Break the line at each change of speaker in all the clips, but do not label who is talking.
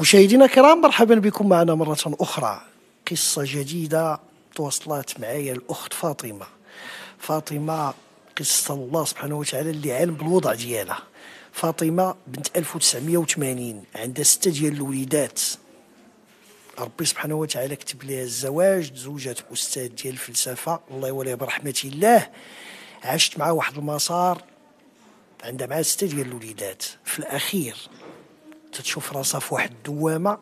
مشاهدينا الكرام مرحبا بكم معنا مرة أخرى قصة جديدة تواصلت معايا الأخت فاطمة فاطمة قصة الله سبحانه وتعالى اللي علم بالوضع ديالها فاطمة بنت 1980 عندها ستة ديال الوليدات ربي سبحانه وتعالى كتب لها الزواج تزوجت أستاذ ديال الفلسفة الله يوليه برحمة الله عاشت معاه واحد المسار عندها معاه ستة ديال الوليدات في الأخير تتشوف راسها في واحد الدوامه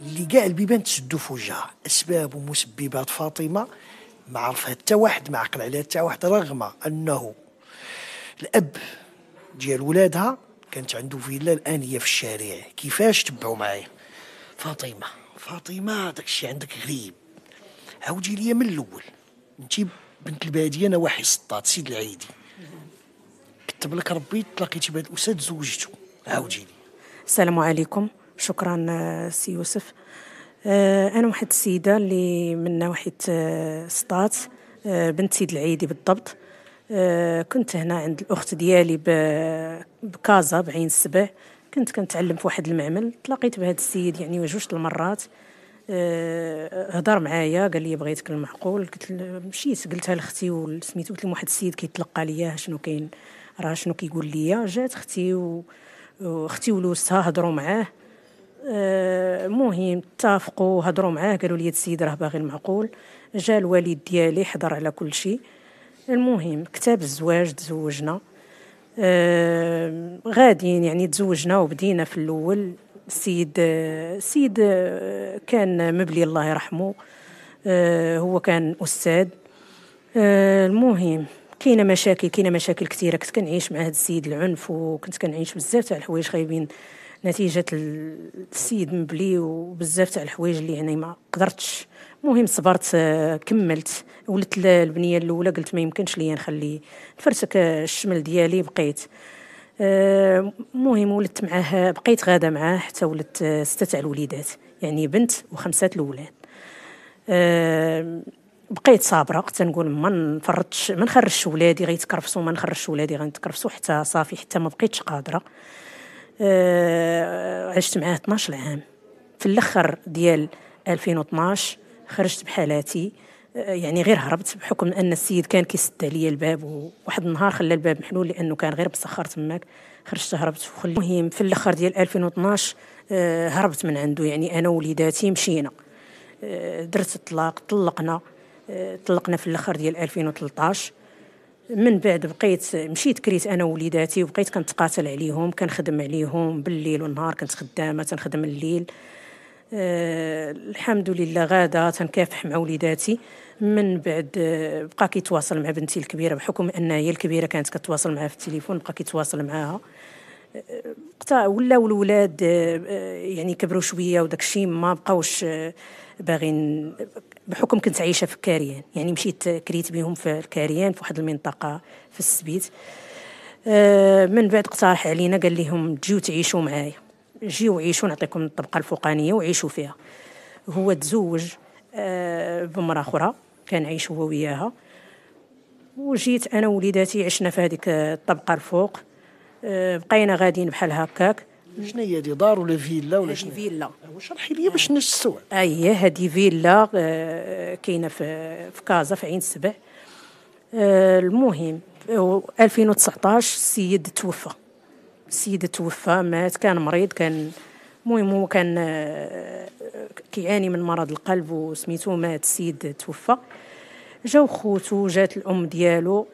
اللي كاع البيبان تسدو في وجهها اسباب ومسببات فاطمه ما عرفها حتى واحد ما عقل عليها حتى واحد رغم انه الاب ديال ولادها كانت عنده فيلا الان هي في الشارع كيفاش تبعوا معايا فاطمه فاطمه داكشي عندك غريب عاودي ليا من الاول انت بنت الباديه انا واحد سطات سيد العيدي كتب لك ربي تلاقيتي بهذا الاستاذ زوجته عاودي لي السلام عليكم شكرا آه، سي
يوسف آه، انا واحد السيده اللي من نواحي آه، سطات بنت سيد العيدي بالضبط كنت هنا عند الاخت ديالي بكازا بعين السبع كنت كنتعلم في واحد المعمل تلاقيت بهذا السيد يعني جوج المرات هضر معايا قال لي بغيتك المعقول قلت مشيت قلتها لاختي وسميتو قلت لهم واحد السيد كيتلقى ليا شنو كاين راه شنو كيقول ليا جات اختي و واختي ولوسها هضروا معاه المهم آه، اتفقوا هضروا معاه قالوا لي السيد راه باغي المعقول جا الوالد ديالي حضر على كل شيء المهم كتاب الزواج تزوجنا آه غاديين يعني تزوجنا وبدينا في الاول السيد السيد كان مبلي الله يرحمه آه هو كان استاذ آه المهم كاينه مشاكل كاينه مشاكل كثيره كنت كنعيش مع هذا السيد العنف وكنت كنعيش بزاف تاع الحوايج خايبين نتيجه السيد مبلي وبزاف تاع الحوايج اللي يعني ما قدرتش المهم صبرت آه، كملت ولدت البنيه الاولى قلت ما يمكنش ليا نخلي نفرسك آه، الشمل ديالي بقيت آه، المهم ولدت معاه بقيت غاده معاه حتى ولدت سته تاع الوليدات يعني بنت وخمسه الاولاد بقيت صابره تنقول نقول ما نفرطش ما نخرجش ولادي غيتكرفصوا ما نخرجش ولادي غنتكرفسوا حتى صافي حتى ما بقيتش قادره آه عشت معاه 12 عام في الاخر ديال 2012 خرجت بحالاتي آه، يعني غير هربت بحكم ان السيد كان كيسد عليا الباب وواحد النهار خلى الباب محلول لانه كان غير مسخر تماك خرجت هربت وخلي المهم في الاخر ديال 2012 آه، هربت من عنده يعني انا ووليداتي مشينا آه، درت الطلاق طلقنا طلقنا في الاخر ديال 2013 من بعد بقيت مشيت كريت انا ووليداتي وبقيت كنتقاتل عليهم كنخدم عليهم بالليل والنهار كنت خدامه تنخدم الليل أه الحمد لله غادا تنكافح مع وليداتي من بعد آه، بقى كيتواصل مع بنتي الكبيره بحكم ان هي الكبيره كانت كتواصل معها في التليفون بقى كيتواصل معاها وقتها آه، ولاو الولاد آه، يعني كبروا شويه وداك الشيء ما بقاوش باغيين بحكم كنت عايشه في كاريان يعني مشيت كريت بهم في الكاريان في واحد المنطقه في السبيت آه، من بعد اقترح علينا قال لهم تجيو تعيشوا معايا جيو عيشوا نعطيكم الطبقه الفوقانيه وعيشوا فيها هو تزوج آه، بمراه اخرى كان عايش هو وياها وجيت انا ووليداتي عشنا في هذيك الطبقه الفوق آه، بقينا غاديين بحال هكاك
شنو هي هذه دار ولا فيلا ولا شنو فيلا شرحي
لي باش آه. نستوعب اي هذه فيلا آه، كاينه في في كازا في عين السبع آه، المهم 2019 السيد توفى السيد توفى مات كان مريض كان المهم هو كان كيعاني من مرض القلب وسميتو مات السيد توفى جاو خوتو جات الام ديالو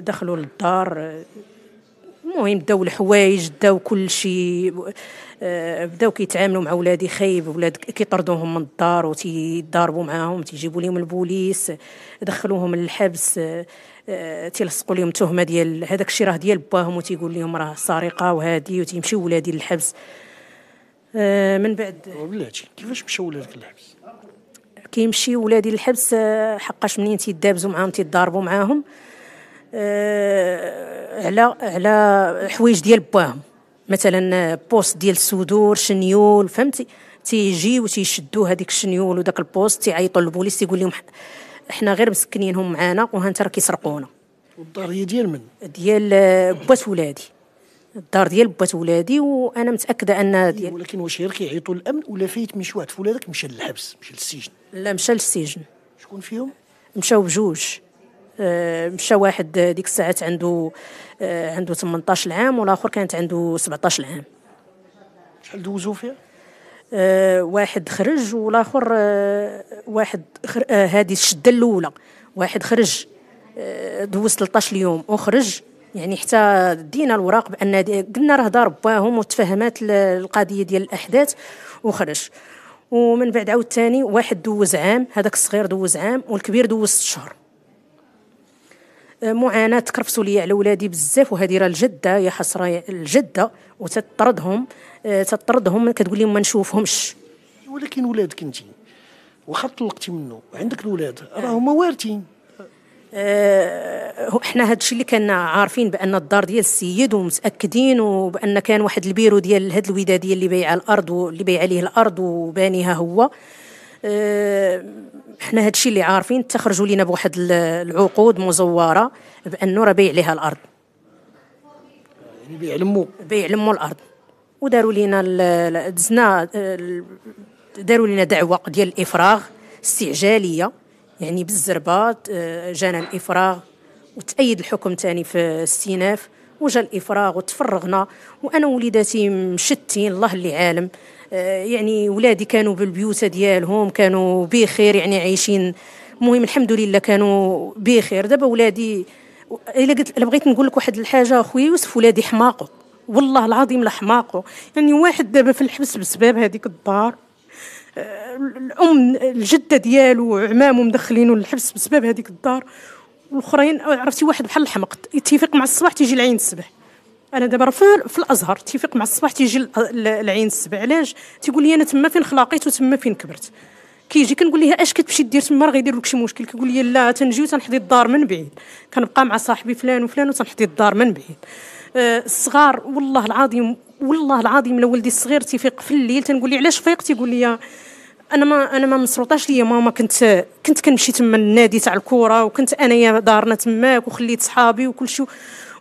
دخلوا للدار المهم بداو الحوايج بداو كلشي آه، بداو كيتعاملوا مع ولادي خايب ولاد كيطردوهم من الدار وتيضاربوا معاهم تيجيبوا لهم البوليس دخلوهم للحبس آه، آه، تيلصقوا لهم تهمه ديال هذاك الشيء راه ديال باهم وتيقول لهم راه سارقه وهادي وتيمشيو ولادي للحبس من بعد ولاتي كيفاش مشاو
ولادك للحبس
كيمشي ولادي للحبس حقاش منين تيدابزوا معاهم تيضاربوا معاهم آه، على على حوايج ديال باهم مثلا آه، بوست ديال الصدور شنيول فهمتي تيجي تيشدوا هذيك الشنيول وداك البوست تيعيطوا للبوليس تيقول لهم حنا غير مسكنينهم معانا انت راه كيسرقونا
والدار هي ديال من
ديال آه، بات ولادي الدار ديال بات ولادي وانا متاكده ان أيوة، ديال ولكن واش غير كيعيطوا للامن ولا فايت من شي واحد في
ولادك مشى للحبس مشى للسجن
لا مشى للسجن شكون فيهم مشاو بجوج آه، مشى واحد ديك الساعات عنده آه، عنده 18 عام والاخر كانت عنده 17 عام شحال دوزو فيها آه، واحد خرج والاخر واحد هذه الشده الاولى واحد خرج دوز 13 يوم وخرج يعني حتى دينا الوراق بان دي قلنا راه دار باهم وتفهمات القضيه ديال الاحداث وخرج ومن بعد عاود ثاني واحد دوز عام هذاك الصغير دوز عام والكبير دوز شهر شهور معاناه تكرفسوا لي على ولادي بزاف وهذه راه الجده يا حسره الجده وتطردهم آه، تطردهم كتقول لهم ما نشوفهمش ولكن ولادك انت واخا طلقتي منه عندك الولاد راه هما وارثين أه حنا هذا الشيء اللي كنا عارفين بان الدار ديال السيد ومتاكدين وبان كان واحد البيرو ديال هاد الوداديه اللي بايعه الارض واللي بايع عليه الارض وبانيها هو آه، حنا هذا الشيء اللي عارفين تخرجوا لنا بواحد العقود مزوره بانه راه بيع لها الارض
يعني بيع لمو
بيع لمو الارض وداروا لنا دزنا داروا لنا دعوه ديال الافراغ استعجاليه يعني بالزربات آه، جانا الافراغ وتأيد الحكم تاني في استئناف وجا الافراغ وتفرغنا وانا وليداتي مشتين الله اللي عالم آه، يعني ولادي كانوا بالبيوت ديالهم كانوا بخير يعني عايشين المهم الحمد لله كانوا بخير دابا ولادي الا قلت الا بغيت نقول لك واحد الحاجه اخويا يوسف ولادي حماقو والله العظيم لا حماقو يعني واحد دابا في الحبس بسبب هذيك الدار آه، الام الجده ديالو وعمامو مدخلينو للحبس بسبب هذيك الدار والاخرين عرفتي واحد بحال الحمق يتفق مع الصباح تيجي العين الصباح انا دابا في, في الازهر تيفيق مع الصباح تيجي العين السبع علاش تيقول لي انا تما فين خلاقيت وتما فين كبرت كيجي كنقول لها اش كتمشي دير تما راه غيدير لك شي مشكل كيقول لي لا تنجي وتنحضي الدار من بعيد كنبقى مع صاحبي فلان وفلان وتنحضي الدار من بعيد أه الصغار والله العظيم والله العظيم لو ولدي الصغير تيفيق في الليل تنقول لي علاش فيق تيقول لي انا ما انا ما مسروطاش ليا ماما كنت كنت كنمشي تما النادي تاع الكوره وكنت انايا دارنا تماك وخليت صحابي وكل شيء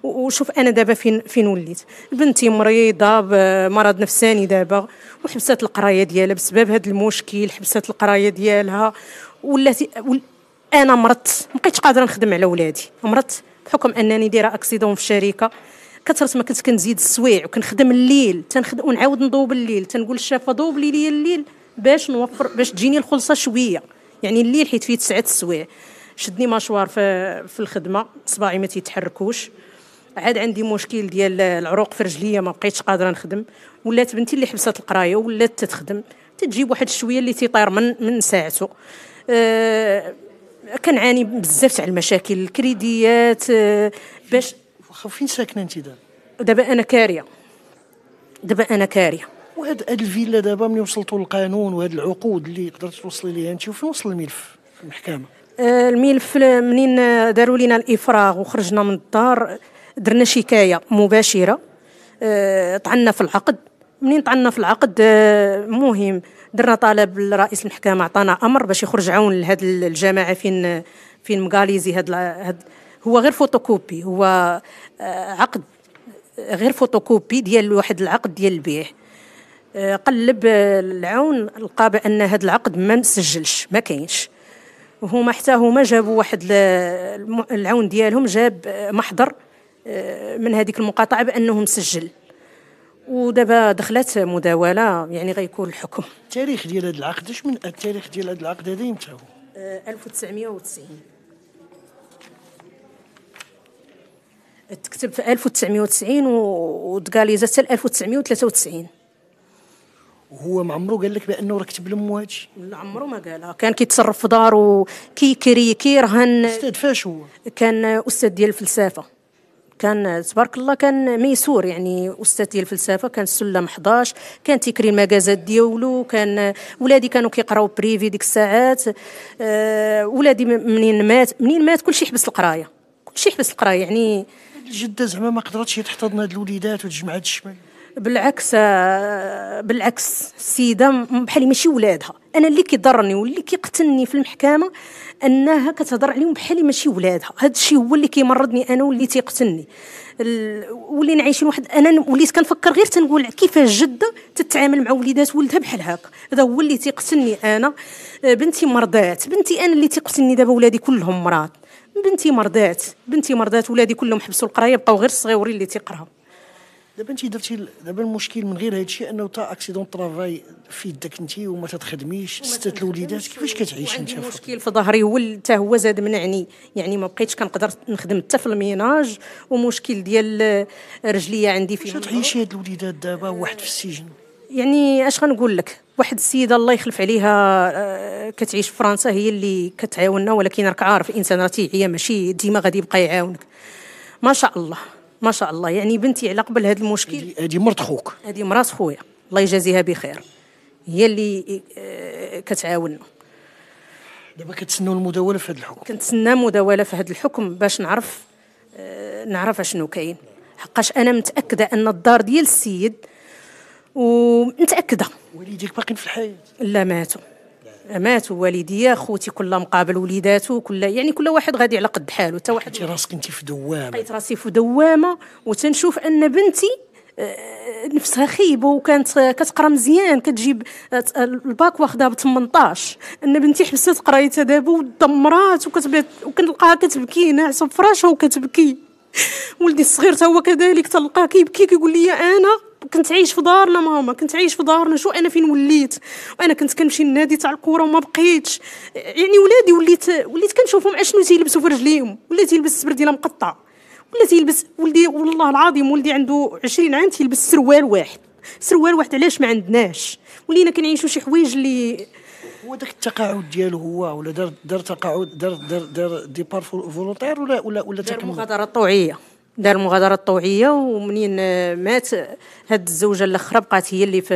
وشوف انا دابا فين فين وليت بنتي مريضه بمرض نفساني دابا وحبسات القرايه ديالها بسبب هذا المشكل حبسات القرايه ديالها ولات انا مرضت ما بقيتش قادره نخدم على ولادي مرضت بحكم انني دايره اكسيدون في الشركه كثرت ما كنت كنزيد السويع وكنخدم الليل تنخدم ونعاود نضوب الليل تنقول الشافه ضوبلي لي الليل باش نوفر باش تجيني الخلصه شويه يعني الليل حيت فيه تسعة السوايع شدني مشوار في, في الخدمه صباعي ما تيتحركوش عاد عندي مشكل ديال العروق في رجليا ما بقيتش قادره نخدم ولات بنتي اللي حبست القرايه ولات تتخدم تجيب واحد الشويه اللي تيطير من من ساعته أه كنعاني بزاف تاع المشاكل الكريديات أه باش فين ساكنه انت دابا دابا انا كاريه دابا انا كاريه
وهاد هاد الفيلا دابا ملي وصلتوا للقانون وهاد العقود اللي قدرت توصلي ليها انت وفين وصل الملف في المحكمه آه، الملف منين
داروا لينا الافراغ وخرجنا من الدار درنا شكايه مباشره آه، طعنا في العقد منين طعنا في العقد آه، مهم درنا طلب لرئيس المحكمه عطانا امر باش يخرج عون لهاد الجماعه فين فين مقاليزي هاد, هاد هو غير فوتوكوبي هو آه، عقد غير فوتوكوبي ديال واحد العقد ديال البيع قلب العون لقى بان هذا العقد ما مسجلش ما كاينش وهما حتى هما جابوا واحد العون ديالهم جاب محضر من هذيك المقاطعه بانه مسجل ودابا دخلت مداوله يعني غيكون الحكم
التاريخ ديال هذا العقد اش من التاريخ ديال هذا العقد هذا امتى هو
1990
آه، تكتب في 1990
وتقاليزات حتى 1993
هو ما عمرو قال لك بانه راه كتب لامو هادشي لا عمرو ما قالها
كان كيتصرف في دارو كيكري كيرهن استاذ فاش هو كان استاذ ديال الفلسفه كان تبارك الله كان ميسور يعني استاذ ديال الفلسفه كان السلم 11 كان تيكري المجازات ديالو كان ولادي كانوا كيقراو بريفي ديك الساعات أه ولادي منين مات منين مات كلشي حبس القرايه كلشي حبس القرايه يعني
جده زعما ما قدرتش تحتضن هاد الوليدات وتجمع هاد الشمال
بالعكس آه، بالعكس السيده بحال ماشي ولادها انا اللي كيضرني واللي كيقتلني في المحكمه انها كتهضر عليهم بحالي ماشي ولادها هذا الشيء هو اللي كيمرضني انا واللي تيقتلني ولينا عايشين واحد انا وليت كنفكر غير تنقول كيفاش جده تتعامل مع وليدات ولدها بحال هكا هذا هو اللي تيقتلني انا آه، بنتي مرضات بنتي انا اللي تيقتلني دابا ولادي كلهم مرض بنتي مرضات بنتي مرضات ولادي كلهم حبسوا القرايه بقاو غير الصغيورين اللي تيقراو
دابا انت درتي دابا المشكل من غير هادشي انه تا اكسيدون طرافاي في يدك انت وما تتخدميش سته الوليدات كيفاش كتعيش انت المشكل في ظهري
هو حتى هو زاد منعني يعني ما بقيتش كنقدر نخدم حتى في الميناج ومشكل ديال رجليه عندي في تعيشي
هاد الوليدات دابا واحد في السجن
يعني اش غنقول لك واحد السيده الله يخلف عليها آه، كتعيش في فرنسا هي اللي كتعاوننا ولكن راك عارف الانسان راه تيعيا ماشي ديما غادي يبقى يعاونك ما شاء الله ما شاء الله يعني بنتي على قبل هذا المشكل
هذه مرت خوك
هذه مرات خويا الله يجازيها بخير هي اللي آه، كتعاوننا دابا كتسناو المداوله في هذا الحكم كنتسنى مداوله في هذا الحكم باش نعرف آه، نعرف اشنو كاين حقاش انا متاكده ان الدار ديال السيد ومتاكده وليديك باقيين في الحياه لا ماتوا ماتوا والديا خوتي كل مقابل وليداته كل يعني كل واحد غادي على قد حاله حتى واحد لقيت راسك انت في دوامه لقيت راسي في دوامه وتنشوف ان بنتي آه، نفسها خيبه وكانت كتقرا مزيان كتجيب آه، الباك واخدها ب 18 ان بنتي حبست قرايتها دابا ودمرات وكتبات وكنلقاها كتبكي ناعسه في فراشها وكتبكي ولدي الصغير تا هو كذلك تلقاه كيبكي كيقول لي انا كنت عايش في دارنا ماما كنت عايش في دارنا شو انا فين وليت وانا كنت كنمشي للنادي تاع الكره وما بقيتش يعني ولادي وليت وليت كنشوفهم اشنو تيلبسوا في رجليهم ولا تيلبس السبرديله مقطعه ولا تيلبس ولدي والله العظيم ولدي عنده 20 عام تيلبس سروال واحد سروال واحد علاش ما عندناش ولينا كنعيشوا شي حوايج اللي
هو داك التقاعد ديالو هو ولا دار دار تقاعد دار دار دار ديبار فولونتير ولا ولا ولا دار مغادره
طوعيه دار المغادره الطوعيه ومنين مات هاد الزوجه الاخرى بقات هي اللي في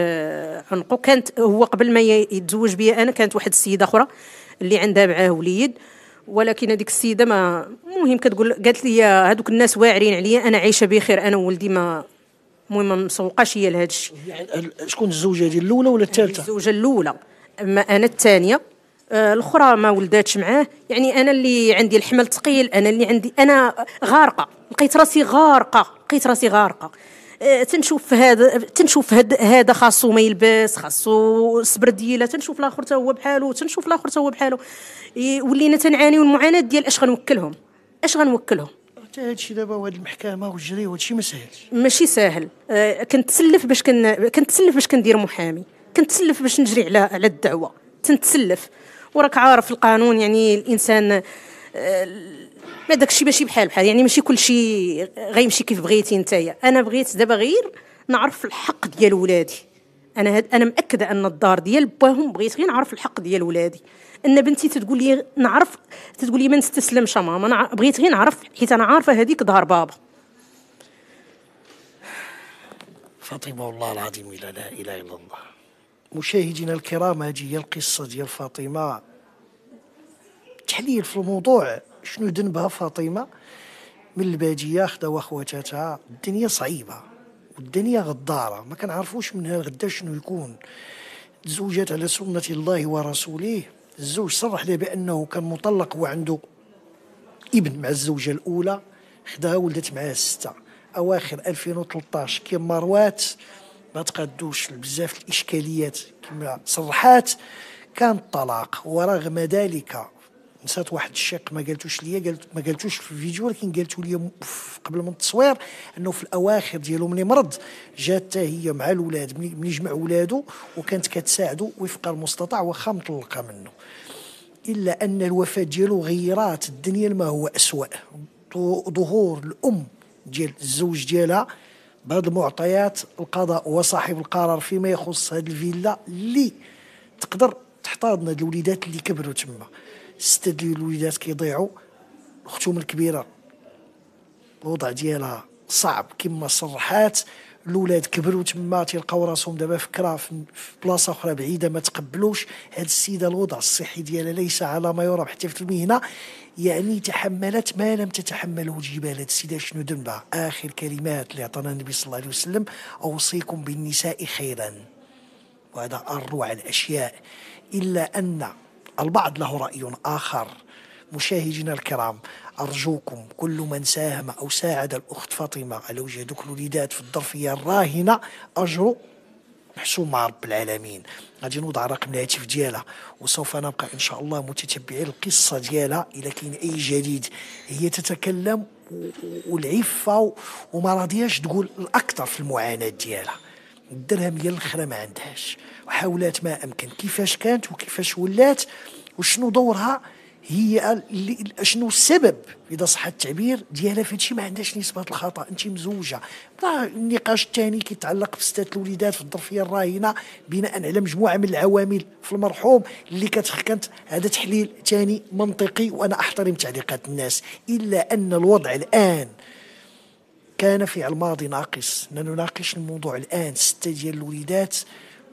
عنقه كانت هو قبل ما يتزوج بيا انا كانت واحد السيده اخرى اللي عندها معاه وليد ولكن هذيك السيده ما المهم كتقول قالت لي هادوك الناس واعرين عليا انا عايشه بخير انا وولدي ما المهم ما مسوقاش هي لهذا الشيء يعني شكون الزوجه ديال الاولى ولا الثالثه الزوجه الاولى اما انا الثانيه آه، الاخرى ما ولداتش معاه يعني انا اللي عندي الحمل ثقيل انا اللي عندي انا غارقه لقيت راسي غارقه لقيت راسي غارقه آه، تنشوف في هذا تنشوف هذا خاصو ما يلبس خاصو سبرديله تنشوف الاخر حتى هو بحالو تنشوف الاخر حتى هو بحالو ولينا تنعانيو المعاناه ديال اش غنوكلهم اش غنوكلهم
حتى هادشي دابا وهاد المحكمه والجري وهادشي ما ساهلش
ماشي ساهل آه كنتسلف باش كنت كنتسلف باش كندير محامي كنتسلف باش نجري على على الدعوه تنتسلف وراك عارف القانون يعني الانسان آه، ما داكشي ماشي بحال بحال يعني ماشي كلشي غيمشي كيف بغيتي نتايا انا بغيت دابا غير نعرف الحق ديال ولادي انا انا مأكده ان الدار ديال باهم بغيت غير نعرف الحق ديال ولادي ان بنتي تتقول لي نعرف تتقول لي ما نستسلمش ماما انا بغيت غير نعرف حيت انا عارفه هذيك دار بابا
فاطمه والله العظيم لا اله الا الله مشاهدينا الكرام هذه هي القصه ديال فاطمه تحليل في الموضوع شنو ذنبها فاطمه من الباديه خداو خواتاتها الدنيا صعيبه والدنيا غداره ما كنعرفوش منها غدا شنو يكون تزوجات على سنه الله ورسوله الزوج صرح لها بانه كان مطلق وعنده ابن مع الزوجه الاولى خداها ولدت معاه سته اواخر 2013 كي مروات ما تقادوش بزاف الاشكاليات كما صرحات كان الطلاق ورغم ذلك نسات واحد الشق ما قالتوش ليا قالت ما قالتوش في الفيديو ولكن قالتو ليا قبل من التصوير انه في الاواخر ديالو ملي مرض جات هي مع الاولاد ملي جمع ولادو وكانت كتساعدو وفق المستطاع واخا مطلقه منه الا ان الوفاه ديالو غيرات الدنيا لما هو اسوا ظهور الام ديال الزوج ديالها بهذه المعطيات القضاء وصاحب القرار فيما يخص هذه الفيلا اللي تقدر تحتضن هذه الوليدات اللي كبروا تما ستة ديال الوليدات كيضيعوا الختوم الكبيره الوضع ديالها صعب كما صرحات الاولاد كبروا تما تيلقاو راسهم دابا فكره في بلاصه اخرى بعيده ما تقبلوش هاد السيده الوضع الصحي ديالها ليس على ما يرام حتى في المهنه يعني تحملت ما لم تتحمله الجبال السيدة شنو دنبا آخر كلمات اللي أعطانا النبي صلى الله عليه وسلم أوصيكم بالنساء خيرا وهذا أروع الأشياء إلا أن البعض له رأي آخر مشاهدينا الكرام أرجوكم كل من ساهم أو ساعد الأخت فاطمة على وجه ذكر الوليدات في الظرفية الراهنة أجر محسومه رب العالمين غادي نوضع رقم الهاتف ديالها وسوف نبقى ان شاء الله متتبعي القصه ديالها الى كاين اي جديد هي تتكلم والعفه وما راضياش تقول الاكثر في المعاناه ديالها الدرهم ديال الاخره ما عندهاش وحاولات ما امكن كيفاش كانت وكيفاش ولات وشنو دورها هي شنو السبب اذا صح التعبير ديالها في هادشي ما عندهاش نسبه الخطا انت مزوجه النقاش الثاني كيتعلق بستات الوليدات في الظرفيه الراهنه بناء على مجموعه من العوامل في المرحوم اللي كانت هذا تحليل ثاني منطقي وانا احترم تعليقات الناس الا ان الوضع الان كان في الماضي ناقص نناقش الموضوع الان سته ديال الوليدات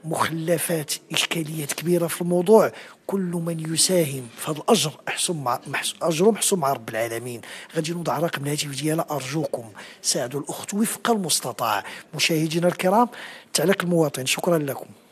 مخلفات إشكاليات كبيرة في الموضوع كل من يساهم في هذا الأجر أحسن مع اجره محسوم مع رب العالمين غادي نوضع رقم الهاتف ديالها أرجوكم ساعدوا الأخت وفق المستطاع مشاهدينا الكرام تعليق المواطن شكرا لكم